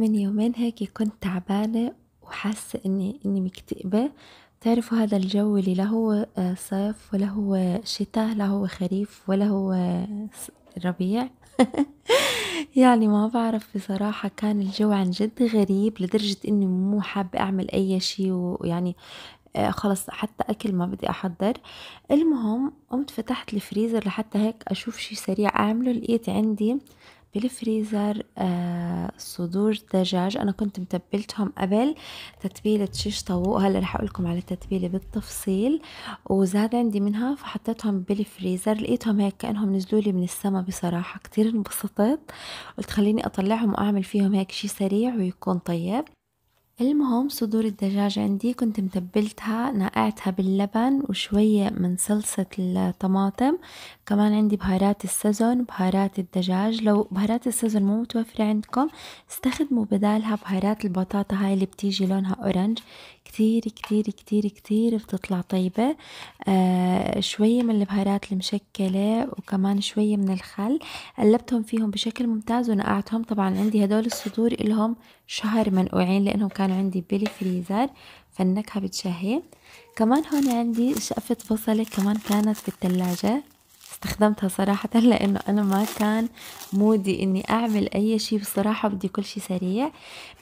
من يومين هيك كنت تعبانة وحاسة إني إني مكتئبة تعرفوا هذا الجو اللي لا هو آه، صيف ولا هو شتاء لا هو خريف ولا هو ربيع يعني ما بعرف بصراحة كان الجو عن جد غريب لدرجة إني مو حابة أعمل أي شيء ويعني آه، خلص حتى أكل ما بدي أحضر المهم قمت فتحت الفريزر لحتى هيك أشوف شي سريع أعمله لقيت عندي بالفريزر آه، صدور دجاج انا كنت متبلتهم قبل تتبيلة شيش طاووق هلا رح اقول لكم على التتبيلة بالتفصيل وزاد عندي منها فحطيتهم بالفريزر لقيتهم هيك كانهم نزلوا لي من السما بصراحة كتير انبسطت قلت خليني اطلعهم واعمل فيهم هيك شي سريع ويكون طيب المهم صدور الدجاج عندي كنت متبلتها نقعتها باللبن وشوية من صلصة الطماطم كمان عندي بهارات السزون بهارات الدجاج لو بهارات السزون مو متوفرة عندكم استخدموا بدالها بهارات البطاطا هاي اللي بتيجي لونها أورنج كتير كتير كتير كتير بتطلع طيبة آه شوية من البهارات المشكلة وكمان شوية من الخل قلبتهم فيهم بشكل ممتاز ونقعتهم طبعا عندي هدول الصدور إلهم شهر منقوعين لأنهم كانوا عندي بيلي فريزر فالنكهة بتشهي كمان هون عندي شقفة بصلة كمان كانت بالثلاجة استخدمتها صراحة لأنه أنا ما كان مودي إني أعمل أي شي بصراحة بدي كل شي سريع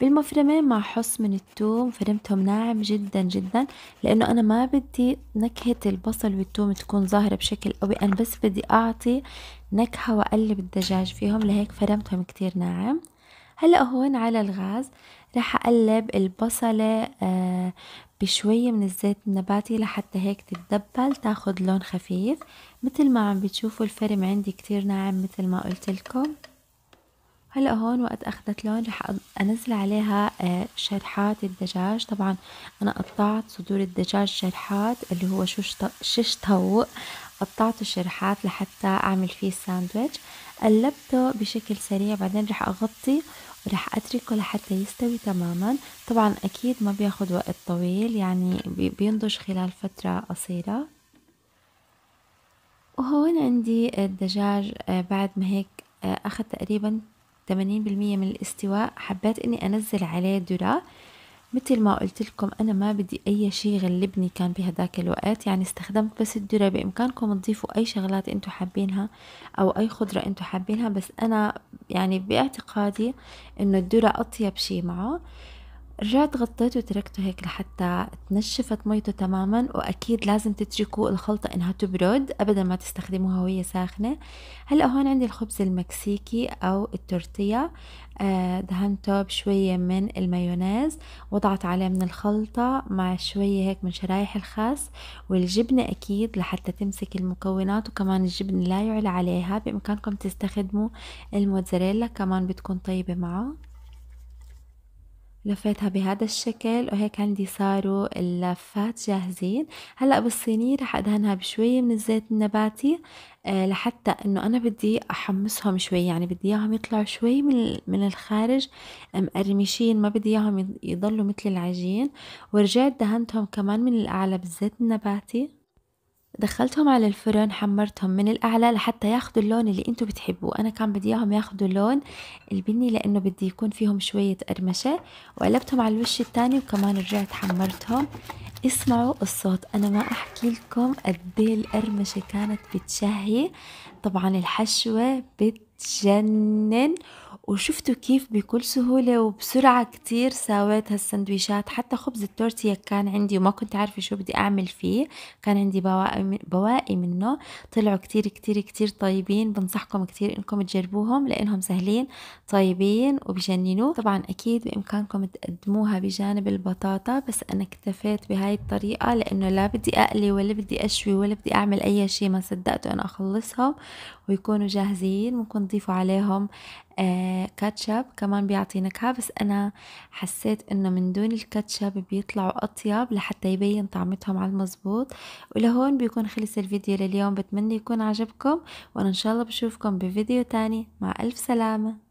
بالمفرمة مع حص من التوم فرمتهم ناعم جدا جدا لأنه أنا ما بدي نكهة البصل والتوم تكون ظاهرة بشكل قوي أنا بس بدي أعطي نكهة وأقلب الدجاج فيهم لهيك فرمتهم كتير ناعم هلأ هون على الغاز رح أقلب البصلة آه، بشوية من الزيت النباتي لحتى هيك تتدبل تاخد لون خفيف مثل ما عم بتشوفوا الفرم عندي كتير ناعم مثل ما قلت لكم هلا هون وقت اخذت لون رح انزل عليها آه، شرحات الدجاج طبعا انا قطعت صدور الدجاج شرحات اللي هو شش طوق قطعته شرحات لحتى اعمل فيه الساندويتش قلبته بشكل سريع بعدين رح أغطي ورح أتركه لحتى يستوي تماما طبعا أكيد ما بياخد وقت طويل يعني بينضج خلال فترة قصيرة وهون عندي الدجاج آه، بعد ما هيك آه، أخذ تقريبا 80% من الاستواء حبيت اني انزل عليه ذرة مثل ما قلت لكم أنا ما بدي أي شيء يغلبني كان بهداك الوقت يعني استخدمت بس الذرة بإمكانكم تضيفوا أي شغلات أنتم حابينها أو أي خضرة أنتم حابينها بس أنا يعني باعتقادي إنه الذرة أطيب شيء معه رجعت غطيته وتركته هيك لحتى تنشفت ميته تماما واكيد لازم تتركوا الخلطة انها تبرد ابدا ما تستخدموها وهي ساخنة هلا هون عندي الخبز المكسيكي او التورتيا آه، دهنته بشوية من المايونيز وضعت عليه من الخلطة مع شوية هيك من شرايح الخس والجبنة أكيد لحتى تمسك المكونات وكمان الجبن لا يعلى عليها بإمكانكم تستخدموا الموتزاريلا كمان بتكون طيبة معه لفيتها بهذا الشكل وهيك عندي صاروا اللفات جاهزين هلأ بالصينية رح أدهنها بشوية من الزيت النباتي آه، لحتى انه انا بدي احمصهم شوي يعني بدي اياهم يطلعوا شوي من من الخارج مقرمشين ما بدي اياهم يضلوا مثل العجين ورجعت دهنتهم كمان من الاعلى بالزيت النباتي دخلتهم على الفرن حمرتهم من الأعلى لحتى ياخدوا اللون اللي انتوا بتحبوه أنا كان بدي إياهم ياخدوا لون البني لأنه بدي يكون فيهم شوية قرمشة وقلبتهم على الوش التاني وكمان رجعت حمرتهم اسمعوا الصوت أنا ما أحكي لكم قد إيه القرمشة كانت بتشهي طبعا الحشوة بتجنن وشفتوا كيف بكل سهولة وبسرعة كتير ساويت هالسندويشات حتى خبز التورتية كان عندي وما كنت عارفة شو بدي أعمل فيه كان عندي بواقي منه طلعوا كتير كتير كتير طيبين بنصحكم كتير إنكم تجربوهم لأنهم سهلين طيبين وبجننوا طبعا أكيد بإمكانكم تقدموها بجانب البطاطا بس أنا اكتفيت بهاي الطريقة لأنه لا بدي أقلي ولا بدي أشوي ولا بدي أعمل أي شيء ما صدقت أنا أخلصهم ويكونوا جاهزين ممكن تضيفوا عليهم آه، كاتشب كمان بيعطي نكهة بس أنا حسيت إنه من دون الكاتشب بيطلعوا أطيب لحتى يبين طعمتهم على المزبوط ولهون بيكون خلص الفيديو لليوم بتمنى يكون عجبكم وأنا إن شاء الله بشوفكم بفيديو تاني مع ألف سلامة